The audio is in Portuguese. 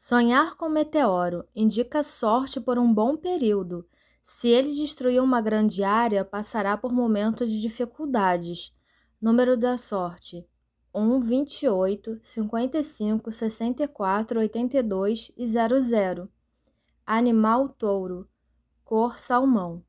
Sonhar com meteoro indica sorte por um bom período. Se ele destruir uma grande área, passará por momentos de dificuldades. Número da sorte: 1, 28, 55, 64, 82 e 00. Animal touro. Cor salmão.